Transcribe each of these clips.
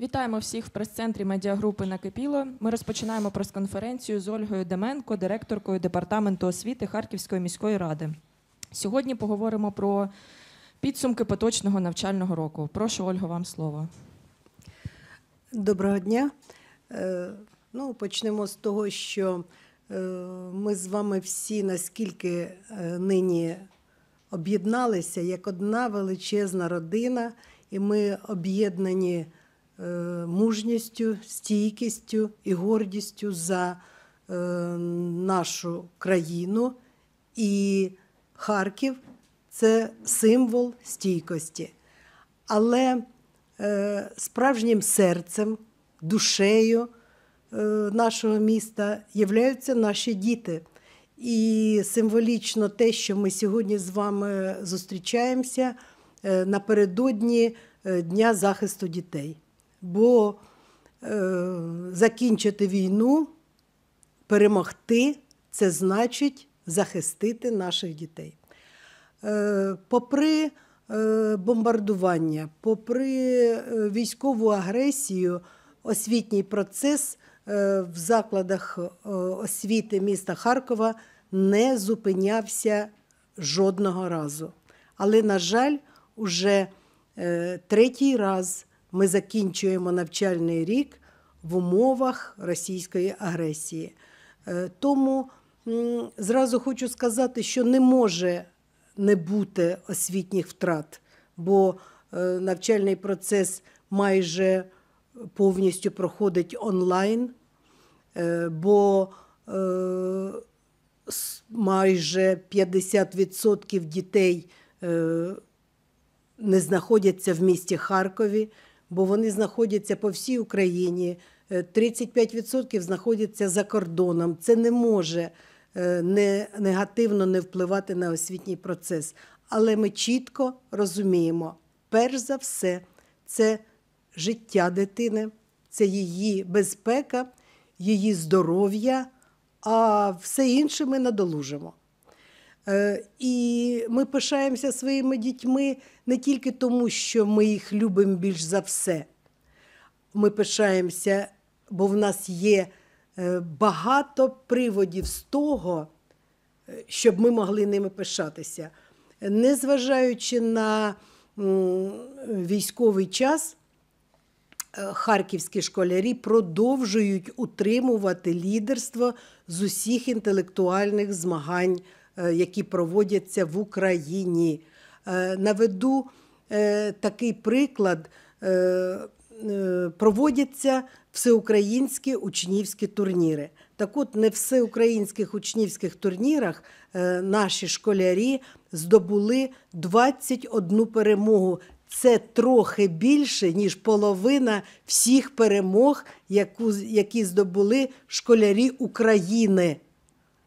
Вітаємо всіх в прес-центрі медіагрупи Накипіло. Ми розпочинаємо прес-конференцію з Ольгою Деменко, директоркою департаменту освіти Харківської міської ради. Сьогодні поговоримо про підсумки поточного навчального року. Прошу Ольго, вам слово. Доброго дня. Е, ну, почнемо з того, що е, ми з вами всі наскільки е, нині об'єдналися як одна величезна родина, і ми об'єднані. Е, мужністю, стійкістю і гордістю за е, нашу країну. І Харків це символ стійкості. Але е, справжнім серцем, душею нашого міста являються наші діти. І символічно те, що ми сьогодні з вами зустрічаємося напередодні Дня захисту дітей бо е, закінчити війну, перемогти це значить захистити наших дітей. Е, Попри е, бомбардування, попри е, військову агресію, освітній процес е, в закладах е, освіти міста Харкова не зупинявся жодного разу. Але, на жаль, уже е, третій раз ми закінчуємо навчальний рік в умовах російської агресії. Е, тому зразу хочу сказати, що не може не бути освітніх втрат, бо е, навчальний процес майже повністю проходить онлайн, е, бо майже 50% дітей не знаходяться в місті Харкові бо вони знаходяться по всій Україні. 35% е, знаходяться за кордоном. Це не може е, не негативно не впливати на освітній процес. Але ми чітко розуміємо, перш за все, це життя дитини, це її безпека, її здоров'я, а все інше ми надолужимо. Е, і ми пишаємося своїми дітьми не тільки тому, що ми їх любимо більш за все. Ми пишаємося, бо в нас є е, багато приводів з того, е, щоб ми могли ними пишатися. Незважаючи на військовий час, харківські школярі продовжують утримувати лідерство з усіх інтелектуальних змагань. Е, які проводяться в Україні. Е, наведу е, такий приклад. Проводяться всеукраїнські учнівські турніри. Так от, не всеукраїнських учнівських турнірах наші школярі здобули 21 перемогу. Це трохи більше, ніж половина всіх перемог, які здобули школярі України.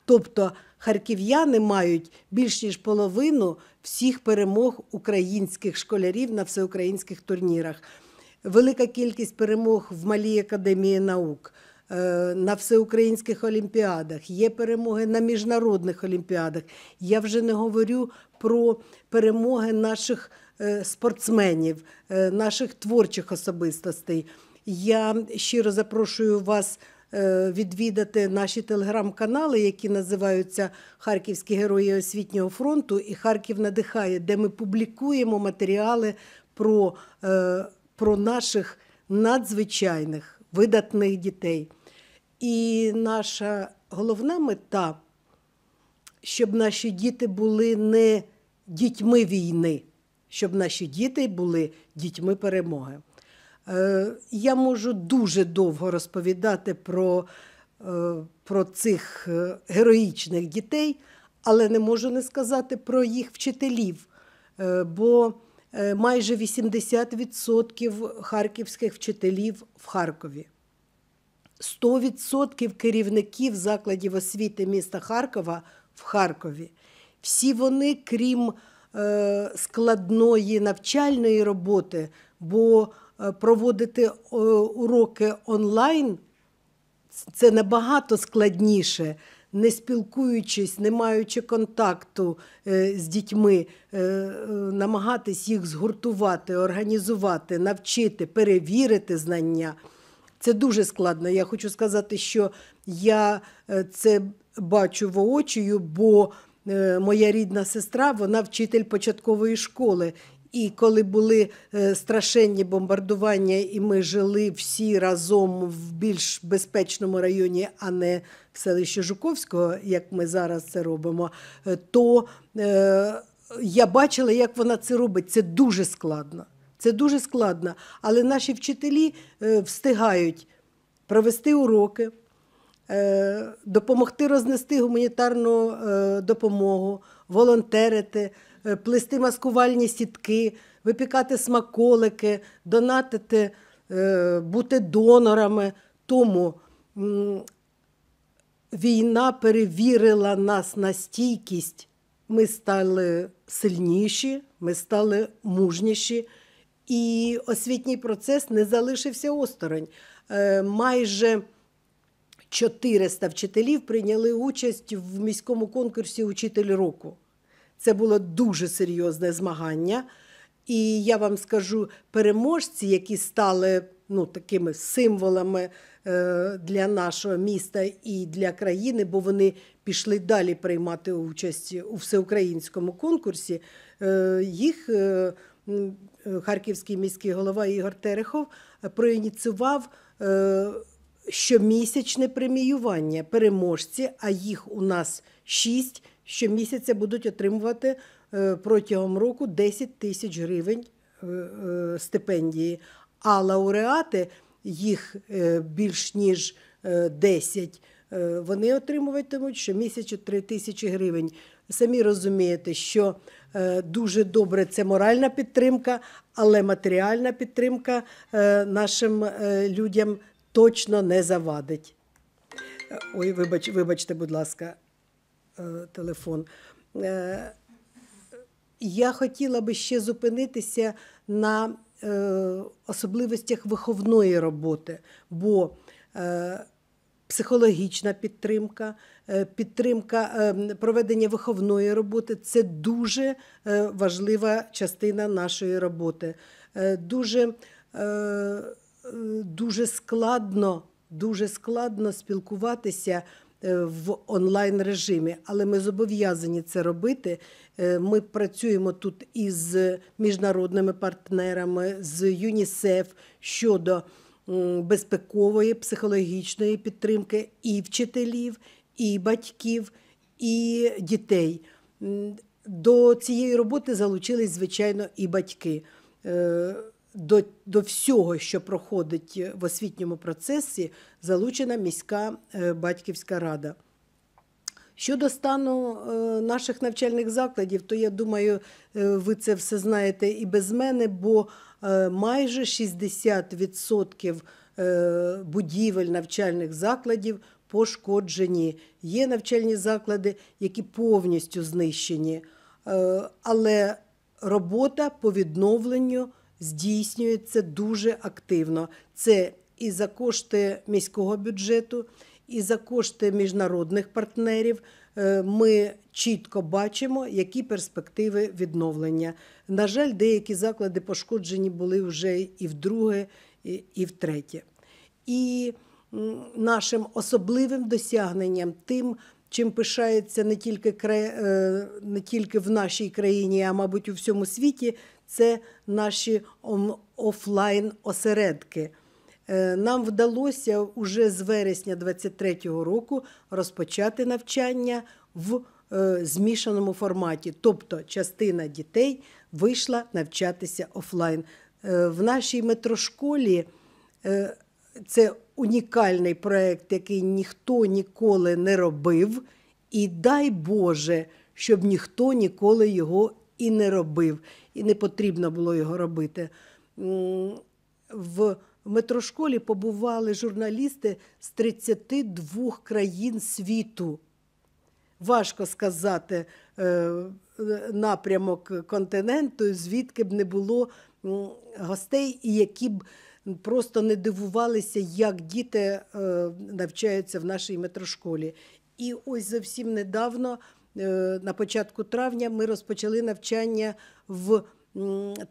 Тобто харків'яни мають більш ніж половину всіх перемог українських школярів на всеукраїнських турнірах. Велика кількість перемог в Малій академії наук. Е, на всеукраїнських олімпіадах є перемоги на міжнародних олімпіадах. Я вже не говорю про перемоги наших е, спортсменів, е, наших творчих особистостей. Я щиро запрошую вас Е, відвідати наші телеграм-канали, які називаються Харківські герої освітнього фронту і Харків надихає, де ми публікуємо матеріали про, е, про наших надзвичайних видатних дітей. І наша головна мета, щоб наші діти були не дітьми війни, щоб наші діти були дітьми перемоги. Е, я можу дуже довго розповідати про, е, про цих е, героїчних дітей, але не можу не сказати про їх вчителів. бо Майже 80% харківських вчителів в Харкові, 100% керівників закладів освіти міста Харкова в Харкові. Всі вони, крім складної навчальної роботи, бо Е, проводити е, уроки онлайн, це набагато складніше. Не спілкуючись, не маючи контакту е, з дітьми, намагатись їх згуртувати, організувати, навчити, перевірити знання. Це дуже складно. Я хочу сказати, що я це бачу воочію, бо моя рідна сестра, вона вчитель початкової школи, і коли були е, страшенні бомбардування, і ми жили всі разом в більш безпечному районі, а не в селищі Жуковського, як ми зараз це робимо, е, то е, я бачила, як вона це робить. Це дуже складно. Це дуже складно. Але наші вчителі встигають провести уроки, допомогти рознести гуманітарну допомогу, волонтерити. Е, плести маскувальні сітки, випікати смаколики, донатити, е, бути донорами. Тому війна перевірила нас на стійкість. Ми стали сильніші, ми стали мужніші, і освітній процес не залишився осторонь. Е, майже 400 вчителів прийняли участь в міському конкурсі Учитель року. Це було дуже серйозне змагання. І я вам скажу, переможці, які стали ну, такими символами е, для нашого міста і для країни, бо вони пішли далі приймати участь у всеукраїнському конкурсі, е, їх е, харківський міський голова Ігор Терехов проініціював щомісячне преміювання переможці, а їх у нас шість щомісяця будуть отримувати е, протягом року 10 тисяч гривень е, е, стипендії. А лауреати їх більш ніж 10, вони отримуватимуть щомісяча 3 тисячі гривень. Самі розумієте, що дуже добре це моральна підтримка, але матеріальна підтримка нашим людям точно не завадить. Ой, вибач, вибачте, будь ласка, е, телефон. Е, я хотіла би ще зупинитися на е, особливостях виховної роботи, бо психологічна підтримка, підтримка проведення виховної роботи це дуже важлива частина нашої роботи. Дуже Е, дуже складно, дуже складно спілкуватися. Е, в онлайн режимі, але ми зобов'язані це робити. Е, ми працюємо тут із міжнародними партнерами, з ЮНІСЕФ щодо безпекової психологічної підтримки і вчителів, і батьків, і дітей. До цієї роботи залучились, звичайно, і батьки до до всього, що проходить е, в освітньому процесі, залучена міська е, батьківська рада. Щодо стану е, наших навчальних закладів, то я думаю, ви це все знаєте і без мене, бо майже 60% будівель навчальних закладів пошкоджені. Є навчальні заклади, які повністю знищені, але робота по відновленню здійснюється дуже активно. Це і за кошти міського бюджету, і за кошти міжнародних партнерів. Е, ми чітко бачимо, які перспективи відновлення. На жаль, деякі заклади пошкоджені були вже і вдруге, і втретє. І нашим особливим досягненням тим чим пишається не тільки е, не тільки в нашій країні, а мабуть, у всьому світі, це наші офлайн осередки. Е, нам вдалося уже з вересня 2023 року розпочати навчання в е, змішаному форматі, тобто частина дітей вийшла навчатися офлайн. В нашій метрошколі це унікальний проект, який ніхто ніколи не робив. І дай Боже, щоб ніхто ніколи його і не робив, і не потрібно було його робити. В метрошколі побували журналісти з 32 країн світу. Важко сказати е, напрямок континенту, звідки б не було гостей, і які б просто не дивувалися, як діти е, навчаються в нашій метрошколі. І ось зовсім недавно, е, на початку травня, ми розпочали навчання в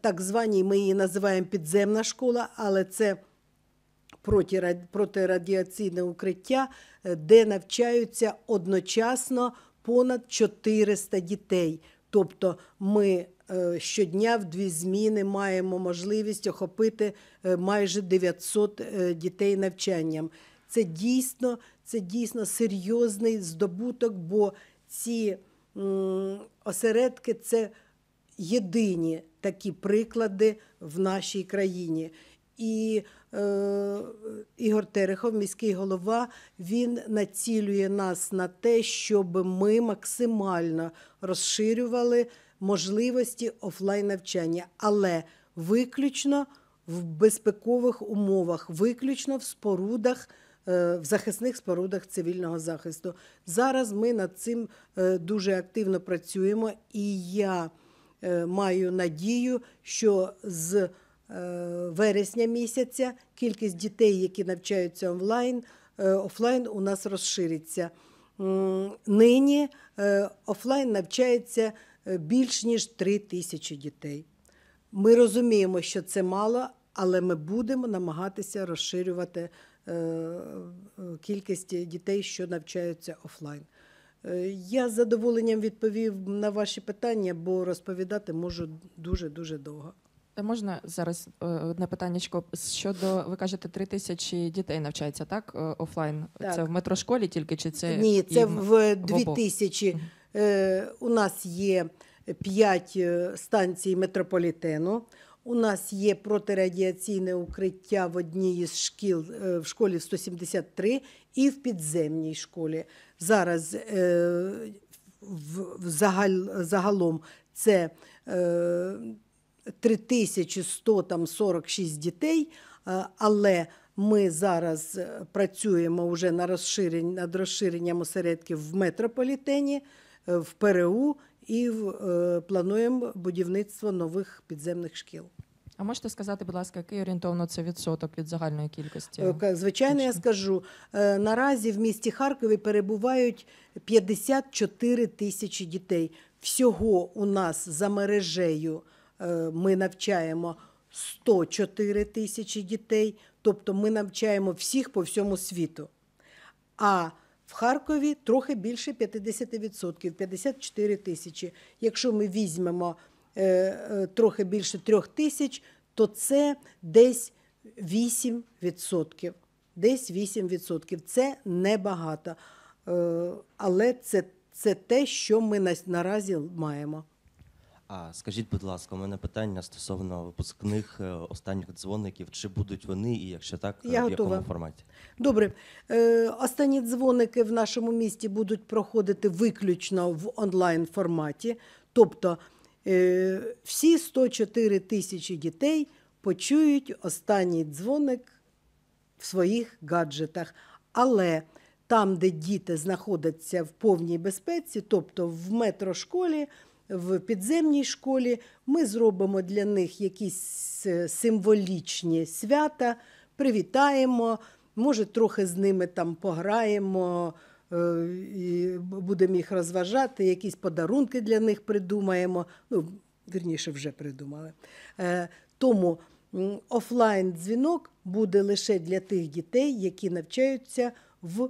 так званій, ми її називаємо підземна школа, але це протирадіаційне укриття, е, де навчаються одночасно понад 400 дітей. Тобто ми е, щодня в дві зміни маємо можливість охопити е, майже 900 е, дітей навчанням. Це дійсно це дійсно серйозний здобуток, бо ці осередки це єдині такі приклади в нашій країні. І е, Ігор Терехов, міський голова, він націлює нас на те, щоб ми максимально розширювали можливості офлайн навчання, але виключно в безпекових умовах, виключно в спорудах. Е, в захисних спорудах цивільного захисту зараз ми над цим е, дуже активно працюємо, і я е, маю надію, що з Е, вересня місяця кількість дітей, які навчаються онлайн, е, офлайн, у нас розшириться. Нині е, офлайн навчається більш ніж 3 тисячі дітей. Ми розуміємо, що це мало, але ми будемо намагатися розширювати кількість дітей, що навчаються офлайн. Я з задоволенням відповів на ваші питання, бо розповідати можу дуже дуже довго. Можна зараз е, одне питаннячко щодо ви кажете, три тисячі дітей навчається так е, офлайн. Так. Це в метрошколі тільки чи це ні? Це в дві тисячі. Е, у нас є п'ять станцій метрополітену. У нас є протирадіаційне укриття в одній із шкіл в школі 173 і в підземній школі. Зараз в загаль загалом це. 3146 дітей, е, але ми зараз е, працюємо вже на розширень, над розширенням осередків в метрополітені, е, в ПРУ і в, плануємо будівництво нових підземних шкіл. А можете сказати, будь ласка, який орієнтовно це відсоток від загальної кількості? Звичайно, я скажу наразі в місті Харкові перебувають 54 тисячі дітей. Всього у нас за мережею. Е, ми навчаємо 104 тисячі дітей, тобто ми навчаємо всіх по всьому світу. А в Харкові трохи більше 50%, 54 тисячі. Якщо ми візьмемо е, е, трохи більше трьох тисяч, то це десь 8%. Десь 8%. Це небагато, але це, це те, що ми наразі маємо. А скажіть, будь ласка, у мене питання стосовно випускних е, останніх дзвоників. Чи будуть вони, і якщо так, е, Я в готова. якому форматі? Добре, Е, останні дзвоники в нашому місті будуть проходити виключно в онлайн форматі. Тобто е, всі 104 тисячі дітей почують останній дзвоник в своїх гаджетах. Але там, де діти знаходяться в повній безпеці, тобто в метрошколі, в підземній школі. Ми зробимо для них якісь е, символічні свята, привітаємо, може, трохи з ними там пограємо, е, і будемо їх розважати, якісь подарунки для них придумаємо. Ну, Вірніше вже придумали. Е, тому офлайн-дзвінок буде лише для тих дітей, які навчаються в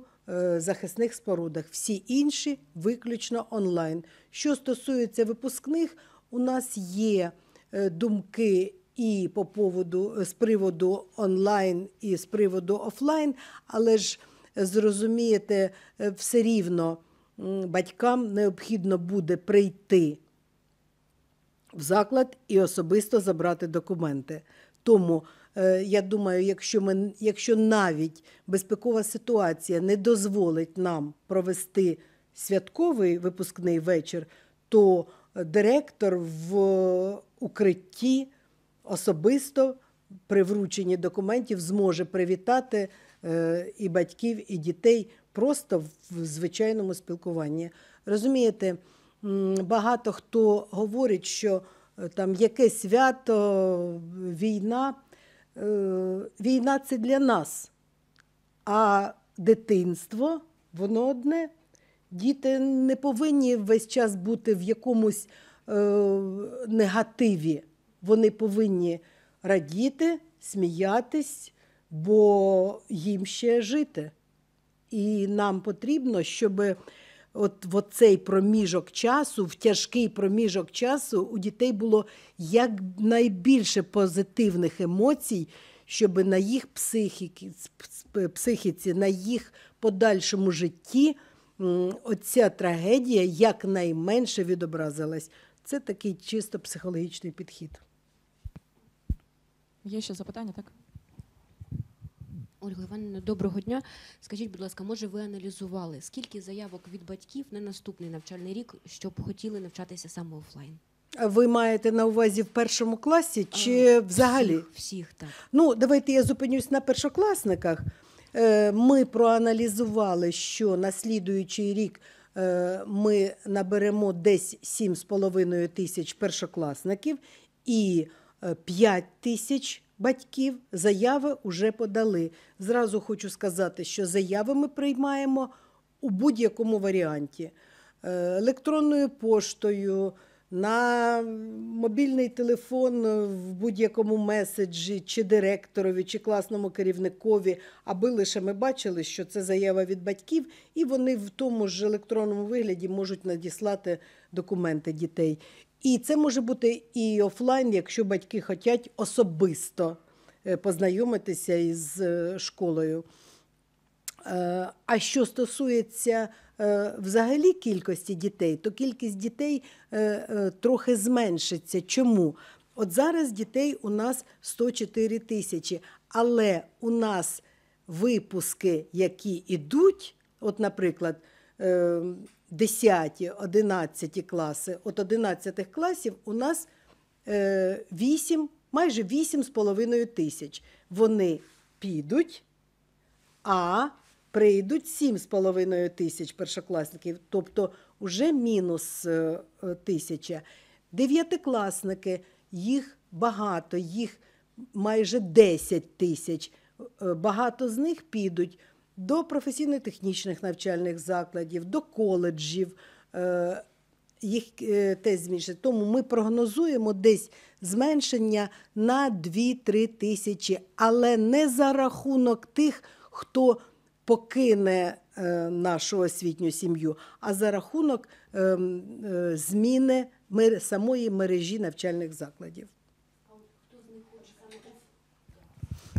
захисних спорудах. Всі інші виключно онлайн. Що стосується випускних, у нас є е, думки і по поводу е, з приводу онлайн, і з приводу офлайн, але ж е, зрозумієте, все рівно батькам необхідно буде прийти в заклад і особисто забрати документи. Тому я думаю, якщо ми, якщо навіть безпекова ситуація не дозволить нам провести святковий випускний вечір, то директор в укритті особисто при врученні документів зможе привітати е, і батьків, і дітей просто в звичайному спілкуванні. Розумієте, багато хто говорить, що е, там яке свято, війна. Е, війна це для нас, а дитинство, воно одне. Діти не повинні весь час бути в якомусь е, негативі. Вони повинні радіти, сміятись, бо їм ще жити. І нам потрібно, щоб от в цей проміжок часу, в тяжкий проміжок часу у дітей було якнайбільше позитивних емоцій, щоб на їх психіці, психіці, на їх подальшому житті оця трагедія якнайменше відобразилась. Це такий чисто психологічний підхід. Є ще запитання, так? Ольга Івановна, доброго дня. Скажіть, будь ласка, може, ви аналізували, скільки заявок від батьків на наступний навчальний рік, щоб хотіли навчатися саме офлайн? Ви маєте на увазі в першому класі чи а, взагалі? Всіх, всіх так. Ну, давайте я зупинюсь на першокласниках. Е, ми проаналізували, що на слідуючий рік е, ми наберемо десь 7,5 тисяч першокласників і 5 е, тисяч батьків. Заяви вже подали. Зразу хочу сказати, що заяви ми приймаємо у будь-якому варіанті електронною поштою на мобільний телефон в будь-якому меседжі, чи директорові, чи класному керівникові, аби лише ми бачили, що це заява від батьків, і вони в тому ж електронному вигляді можуть надіслати документи дітей. І це може бути і офлайн, якщо батьки хочуть особисто е, познайомитися із е, школою. Е, а що стосується Е, взагалі кількості дітей, то кількість дітей е, е, трохи зменшиться. Чому? От зараз дітей у нас 104 тисячі, але у нас випуски, які ідуть, от, наприклад, 10, 11 класи, от 11 класів у нас 8, майже 8,5 тисяч. Вони підуть, а прийдуть сім з половиною тисяч першокласників, тобто вже мінус е, е, тисяча. Дев'ятикласники, їх багато, їх майже 10 тисяч. Е, багато з них підуть до професійно-технічних навчальних закладів, до коледжів. Їх теж зменшить. Тому ми прогнозуємо десь зменшення на 2-3 тисячі, але не за рахунок тих, хто покине е, нашу освітню сім'ю, а за рахунок ем, е, зміни самої мережі навчальних закладів.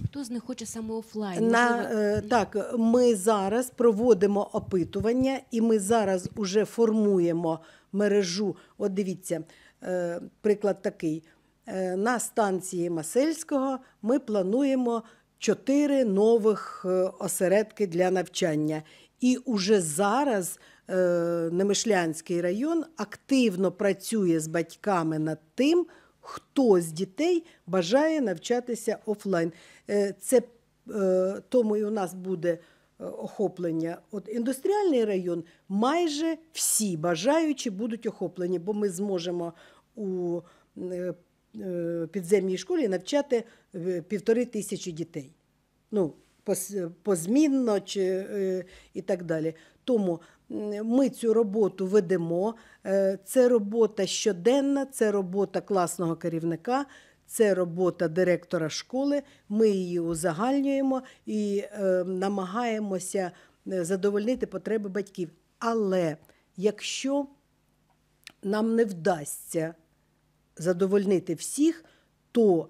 Хто з них хоче саме офлайн? На, е, Так, ми зараз проводимо опитування, і ми зараз уже формуємо мережу. От дивіться, приклад такий: на станції Масельського ми плануємо чотири нових е, осередки для навчання. І уже зараз е, Немишлянський район активно працює з батьками над тим, хто з дітей бажає навчатися офлайн. Е, це тому і у нас буде охоплення. От індустріальний район майже всі бажаючі будуть охоплені, бо ми зможемо у підземній школі навчати півтори тисячі дітей. Ну, позмінно чи, е, і так далі. Тому ми цю роботу ведемо. Е, це робота щоденна, це робота класного керівника, це робота директора школи. Ми її узагальнюємо і е, намагаємося задовольнити потреби батьків. Але якщо нам не вдасться задовольнити всіх, то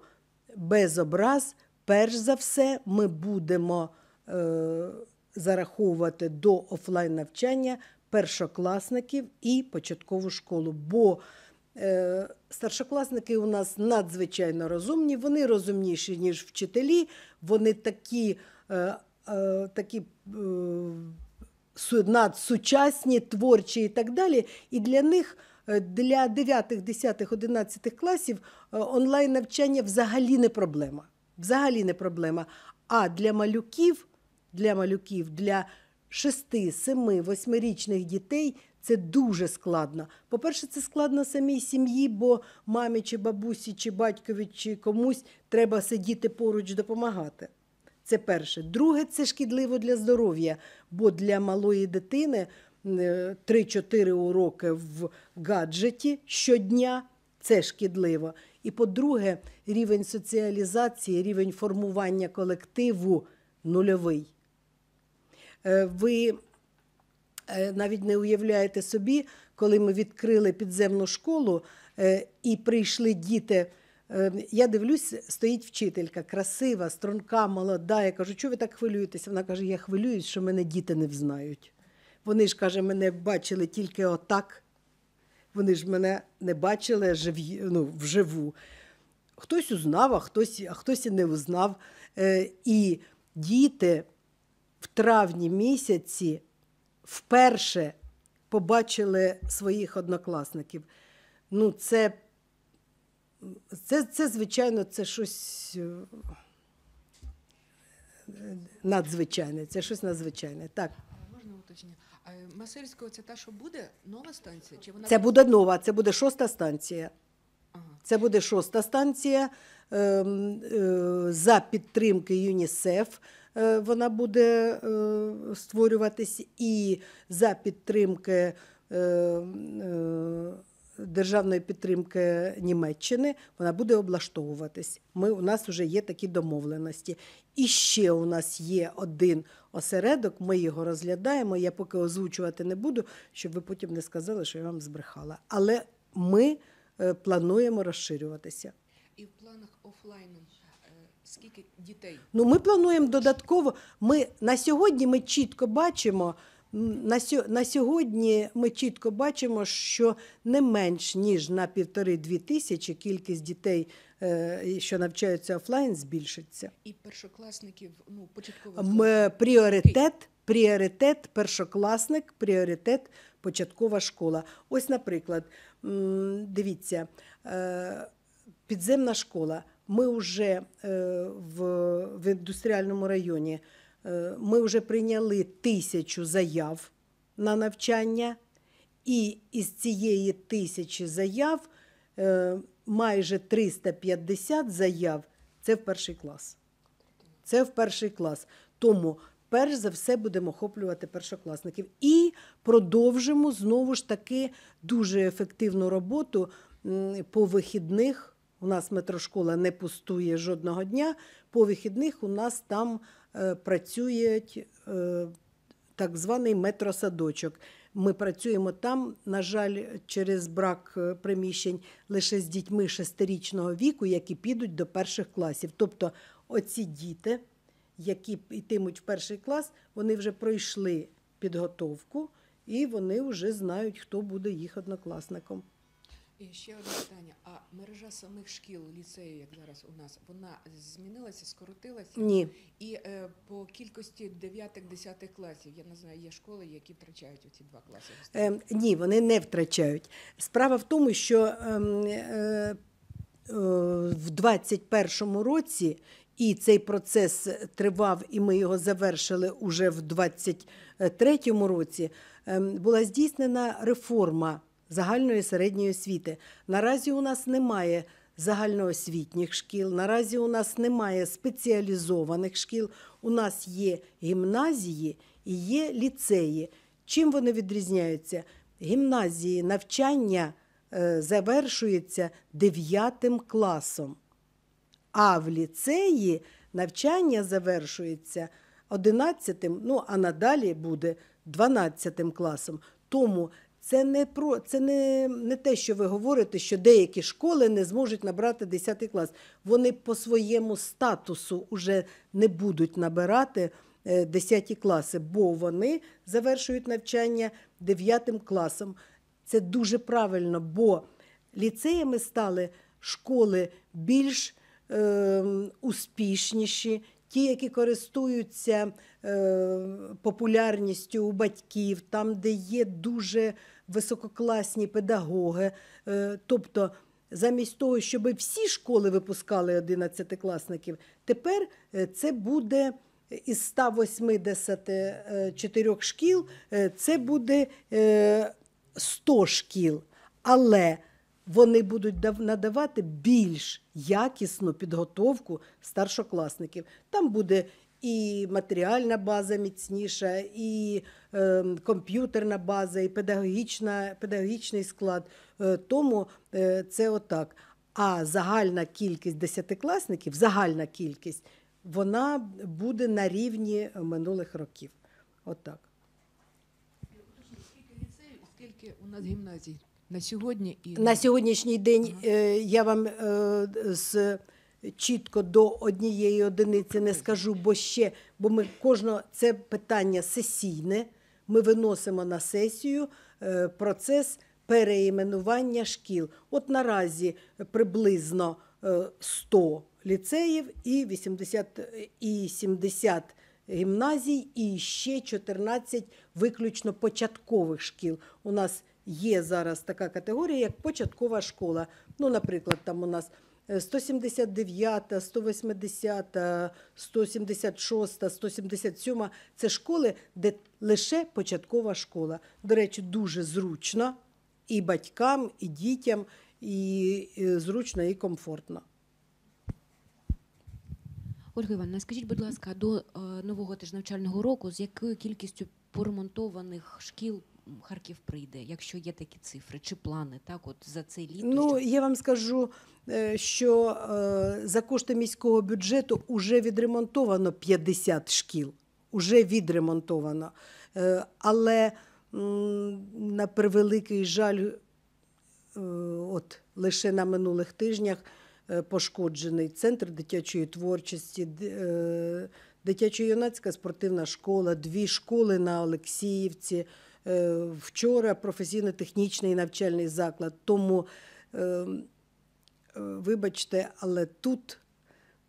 без образ, перш за все, ми будемо е, зараховувати до офлайн навчання першокласників і початкову школу. бо е, Старшокласники у нас надзвичайно розумні, вони розумніші, ніж вчителі, вони такі е, е, такі надсучасні, творчі і так далі. І для них Е, для 9, 10, 11 класів е, онлайн навчання взагалі не проблема. Взагалі не проблема. А для малюків, для малюків, для 6, 7, 8-річних дітей це дуже складно. По-перше, це складно самій сім'ї, бо мамі чи бабусі, чи батькові, чи комусь треба сидіти поруч допомагати. Це перше. Друге, це шкідливо для здоров'я, бо для малої дитини 3-4 е, уроки в гаджеті щодня. Це шкідливо. І по-друге, рівень соціалізації, рівень формування колективу нульовий. Е, ви е, навіть не уявляєте собі, коли ми відкрили підземну школу і прийшли діти. Я дивлюсь, стоїть вчителька, красива, струнка, молода. Я кажу, чого ви так хвилюєтеся? Вона каже: Я хвилююсь, що мене діти не взнають. Вони ж, каже, мене бачили тільки отак. Вони ж мене не бачили жив... ну, вживу. Хтось узнав, а хтось а хтось і не узнав. Е, І діти в травні місяці вперше побачили своїх однокласників. Ну, це, це, це звичайно, це щось. Е, надзвичайне, це щось надзвичайне. Так. Можна уточнити? Масильського це та, що буде нова станція? Чи вона Це буде нова, це буде шоста станція. Ага. Це буде шоста станція е, е, за підтримки ЮНІСЕФ. Е, вона буде е, створюватись і за підтримки е, е, державної підтримки Німеччини вона буде облаштовуватись. Ми у нас вже є такі домовленості. І ще у нас є один осередок. Ми його розглядаємо. Я поки озвучувати не буду, щоб ви потім не сказали, що я вам збрехала. Але ми е, плануємо розширюватися. І в планах офлайну. Е, скільки дітей? Ну ми плануємо додатково. Ми на сьогодні ми чітко бачимо, на сьогодні ми чітко бачимо, що не менш ніж на півтори-дві тисячі кількість дітей, е, що навчаються офлайн, збільшиться. І першокласників ну початкових пріоритет, пріоритет, першокласник, пріоритет, початкова школа. Ось, наприклад, дивіться е, підземна школа. Ми вже е, в індустріальному районі. Е, ми вже прийняли тисячу заяв на навчання, і із цієї тисячі заяв е, майже 350 заяв це в перший клас. Це в перший клас. Тому, перш за все, будемо охоплювати першокласників і продовжимо знову ж таки дуже ефективну роботу по вихідних. У нас метрошкола не пустує жодного дня. По вихідних у нас там. Е, працюють е, так званий метросадочок. Ми працюємо там, на жаль, через брак е, приміщень лише з дітьми шестирічного віку, які підуть до перших класів. Тобто, оці діти, які йтимуть в перший клас, вони вже пройшли підготовку і вони вже знають, хто буде їх однокласником. І ще одне питання: а мережа самих шкіл, ліцею, як зараз у нас, вона змінилася, скоротилася? Ні. І е, по кількості 9-10 класів, я не знаю, є школи, які втрачають оці два класи? Е, ні, вони не втрачають. Справа в тому, що ем, е, е, в 21 році. І цей процес тривав, і ми його завершили уже в 23-му році. Ем, була здійснена реформа загальної середньої освіти. Наразі у нас немає. Загальноосвітніх шкіл наразі у нас немає спеціалізованих шкіл. У нас є гімназії і є ліцеї. Чим вони відрізняються? Гімназії навчання е, завершується 9 класом, а в ліцеї навчання завершується 11, ну а надалі буде 12 класом. Тому це не про це не, не те, що ви говорите, що деякі школи не зможуть набрати 10 клас. Вони по своєму статусу вже не будуть набирати 10 е, класи, бо вони завершують навчання 9 класом. Це дуже правильно, бо ліцеями стали школи більш е, успішніші, ті, які користуються е, популярністю у батьків, там, де є дуже висококласні педагоги. Е, тобто Замість того, щоб всі школи випускали 11-класників, тепер е, це буде із 184 шкіл, це буде 100 шкіл. Але вони будуть надавати більш якісну підготовку старшокласників. Там буде і матеріальна база міцніша, і е, комп'ютерна база, і педагогічна, педагогічний склад. Е, тому е, це отак. А загальна кількість десятикласників, загальна кількість, вона буде на рівні минулих років. Отак. Скільки ліцеїв, скільки у нас гімназій? на сьогодні і на сьогоднішній день е, я вам е, з чітко до однієї одиниці не скажу, бо ще бо ми кожного це питання сесійне. Ми виносимо на сесію е, процес переіменування шкіл. От наразі приблизно 100 е, ліцеїв і 80 і 70 гімназій, і ще 14 виключно початкових шкіл. У нас є зараз така категорія, як початкова школа. Ну, наприклад, там у нас 179, 180, 176, 177 це школи, де лише початкова школа. До речі, дуже зручно і батькам, і дітям, і е, зручно, і комфортно. Ольга Івановна, скажіть, будь ласка, до е, нового теж навчального року з якою кількістю поремонтованих шкіл Харків прийде, якщо є такі цифри чи плани, так от за цей літо? Ну що... я вам скажу, е, що е, за кошти міського бюджету вже відремонтовано 50 шкіл, уже відремонтовано. Е, але на превеликий жаль, от лише на минулих тижнях пошкоджений центр дитячої творчості. Дитячо-юнацька спортивна школа, дві школи на Олексіївці. Е, вчора професійно-технічний навчальний заклад. Тому, е, е, вибачте, але тут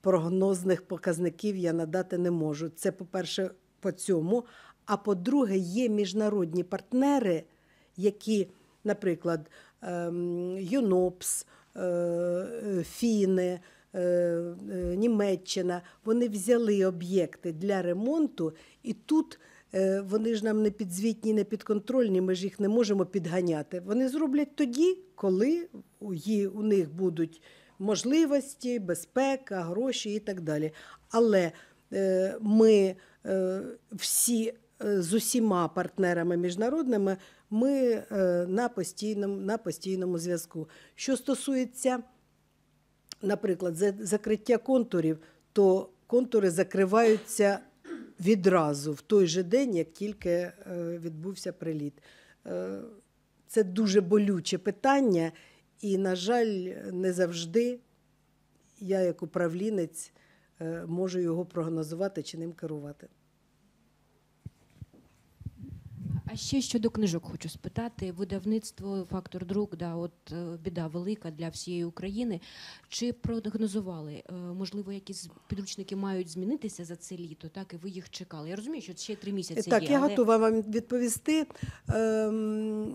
прогнозних показників я надати не можу. Це, по-перше, по цьому. А по-друге, є міжнародні партнери, які, наприклад, ем, ЮНОПС, Фіни, Німеччина, вони взяли об'єкти для ремонту і тут. Е, вони ж нам не підзвітні, не підконтрольні, ми ж їх не можемо підганяти. Вони зроблять тоді, коли у них будуть можливості, безпека, гроші і так далі. Але е, ми е, всі з усіма партнерами міжнародними ми на постійному, на постійному зв'язку. Що стосується, наприклад, закриття контурів, то контури закриваються відразу в той же день, як тільки е, відбувся приліт. Е, це дуже болюче питання, і, на жаль, не завжди я, як управлінець, е, можу його прогнозувати чи ним керувати. А ще щодо книжок хочу спитати: видавництво фактор друк, да, от е, біда велика для всієї України. Чи прогнозували? Е, можливо, якісь підручники мають змінитися за це літо, так і ви їх чекали. Я розумію, що ще три місяці. Так, є, я але... готова вам відповісти. Ем,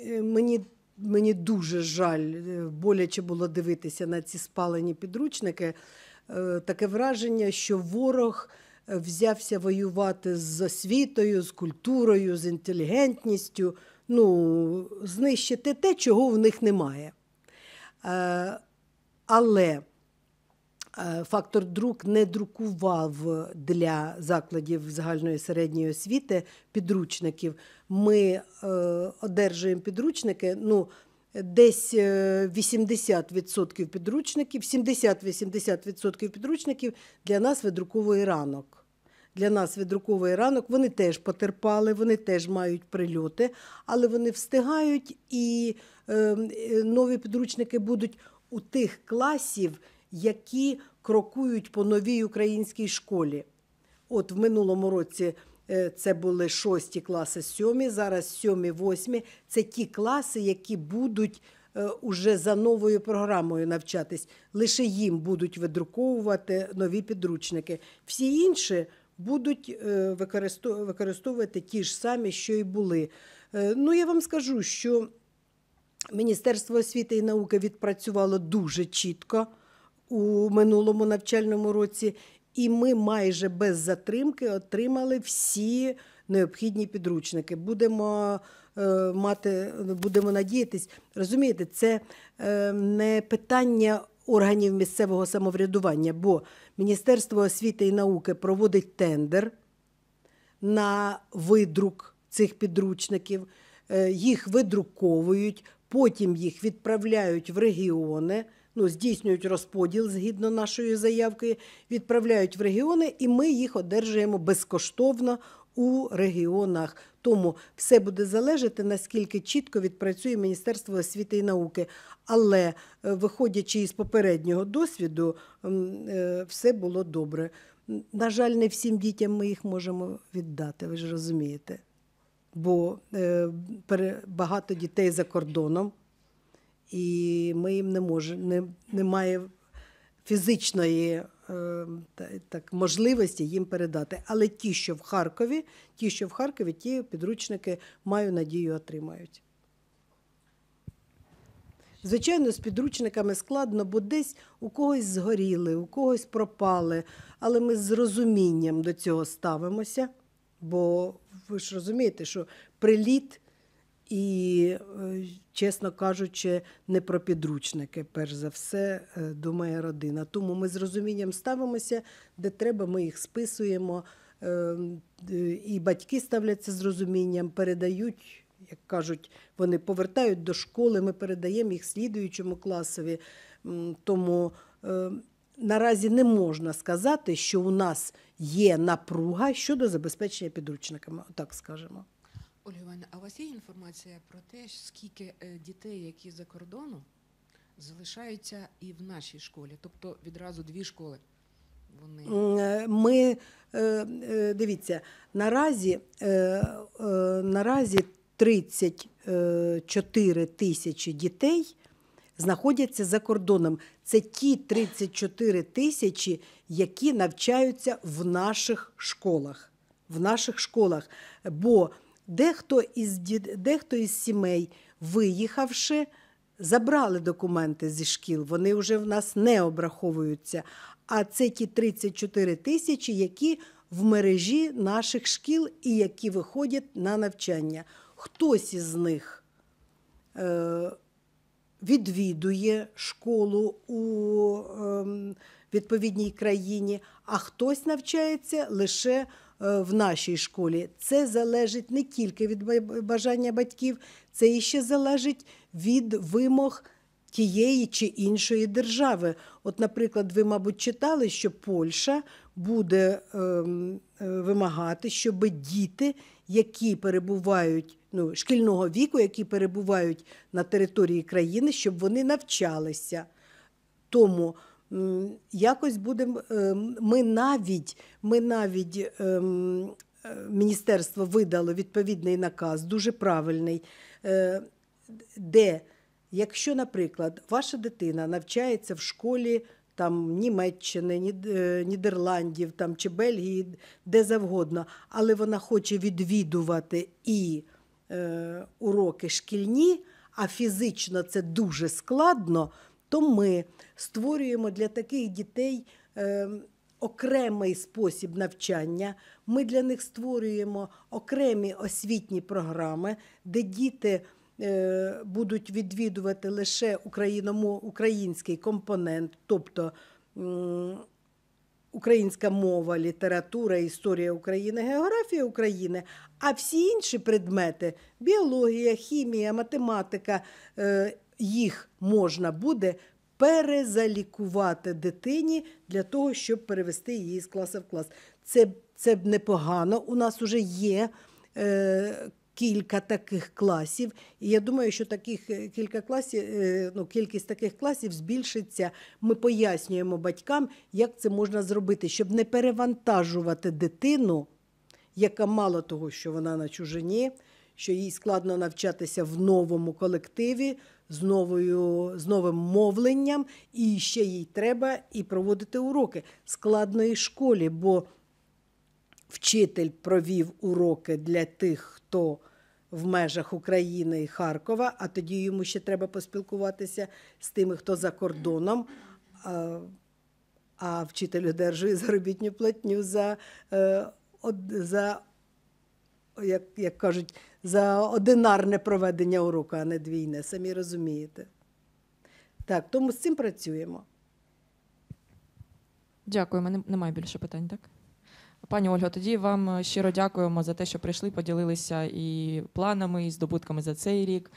е, мені мені дуже жаль, боляче було дивитися на ці спалені підручники. Таке враження, що ворог взявся воювати з освітою, з культурою, з інтелігентністю, ну, знищити те, чого в них немає. Е, але е, фактор друк не друкував для закладів загальної середньої освіти підручників. Ми е, одержуємо підручники. ну, десь 80% е, підручників, 70-80% підручників для нас видруковує ранок. Для нас відруковує ранок, вони теж потерпали, вони теж мають прильоти, але вони встигають, і е, е, нові підручники будуть у тих класів, які крокують по новій українській школі. От в минулому році. Е, це були шості класи, сьомі, зараз сьомі, восьмі. Це ті класи, які будуть е, уже за новою програмою навчатись. Лише їм будуть видруковувати нові підручники. Всі інші будуть е, використовувати ті ж самі, що й були. Ну, я вам скажу, що Міністерство освіти і науки відпрацювало дуже чітко у минулому навчальному році, і ми майже без затримки отримали всі необхідні підручники. Будемо е, мати, будемо надіятись. Розумієте, це е, не питання органів місцевого самоврядування, бо Міністерство освіти і науки проводить тендер на видрук цих підручників, е, їх видруковують, потім їх відправляють в регіони ну, здійснюють розподіл згідно нашої заявки, відправляють в регіони, і ми їх одержуємо безкоштовно у регіонах. Тому все буде залежати, наскільки чітко відпрацює Міністерство освіти і науки. Але е, виходячи із попереднього досвіду, е, все було добре. На жаль, не всім дітям ми їх можемо віддати, ви ж розумієте. Бо е, багато дітей за кордоном і ми їм не можемо, не, немає фізичної е, так, можливості їм передати. Але ті, що в Харкові, ті, що в Харкові, ті підручники маю надію, отримають. Звичайно, з підручниками складно, бо десь у когось згоріли, у когось пропали. Але ми з розумінням до цього ставимося, бо ви ж розумієте, що приліт і, е, чесно кажучи, не про підручники, перш за все, е, думає родина. Тому ми з розумінням ставимося, де треба, ми їх списуємо, е, і батьки ставляться з розумінням, передають, як кажуть, вони повертають до школи, ми передаємо їх слідуючому класові. Тому наразі не можна сказати, що у нас є напруга щодо забезпечення підручниками, так скажемо. Ольга Івановна, а у вас є інформація про те, скільки е, дітей, які за кордону залишаються і в нашій школі, тобто відразу дві школи? Вони е, ми е, дивіться наразі, наразі 34 тисячі дітей знаходяться за кордоном. Це ті 34 тисячі, які навчаються в наших школах. В наших школах, бо Дехто із дехто із сімей, виїхавши, забрали документи зі шкіл, вони вже в нас не обраховуються. А це ті 34 тисячі, які в мережі наших шкіл і які виходять на навчання. Хтось із них е, відвідує школу у ем, відповідній країні, а хтось навчається лише Е, в нашій школі. Це залежить не тільки від бажання батьків, це іще залежить від вимог тієї чи іншої держави. От, наприклад, ви, мабуть, читали, що Польща буде ем, е, вимагати, щоб діти, які перебувають ну, шкільного віку, які перебувають на території країни, щоб вони навчалися. Тому якось будемо. Е, ми навіть ми навіть ем, е, міністерство видало відповідний наказ, дуже правильний, е, де, якщо, наприклад, ваша дитина навчається в школі там Німеччини, Нідерландів там, чи Бельгії, де завгодно, але вона хоче відвідувати і уроки шкільні, а фізично це дуже складно то тобто ми створюємо для таких дітей е, окремий спосіб навчання. Ми для них створюємо окремі освітні програми, де діти. Е, будуть відвідувати лише український компонент, тобто українська мова, література, історія України, географія України, а всі інші предмети біологія, хімія, математика е, їх можна буде перезалікувати дитині для того, щоб перевести її з класу в клас. Це це непогано. У нас вже є е, кілька таких класів, і я думаю, що таких е, кілька класів, е, ну кількість таких класів збільшиться. Ми пояснюємо батькам, як це можна зробити, щоб не перевантажувати дитину, яка мало того, що вона на чужині що їй складно навчатися в новому колективі з новою, з новим мовленням, і ще їй треба і проводити уроки складної школі, бо вчитель провів уроки для тих, хто. В межах України і Харкова, а тоді йому ще треба поспілкуватися з тими, хто за кордоном, а, вчитель одержує заробітню платню за, е, за як як кажуть, за одинарне проведення уроку, а не двійне, самі розумієте. Так, тому з цим працюємо. Дякую, мене немає більше питань, так? Пані Ольга, тоді вам е, щиро дякуємо за те, що прийшли, поділилися і планами, і здобутками за цей рік.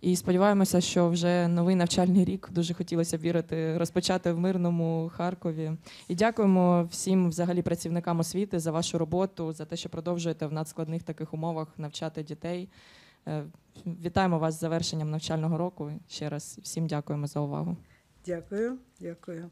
І сподіваємося, що вже новий навчальний рік дуже хотілося б вірити, розпочати в мирному Харкові. І дякуємо всім, взагалі, працівникам освіти за вашу роботу, за те, що продовжуєте в надскладних таких умовах навчати дітей. Е, вітаємо вас з завершенням навчального року. Ще раз всім дякуємо за увагу. Дякую, дякую.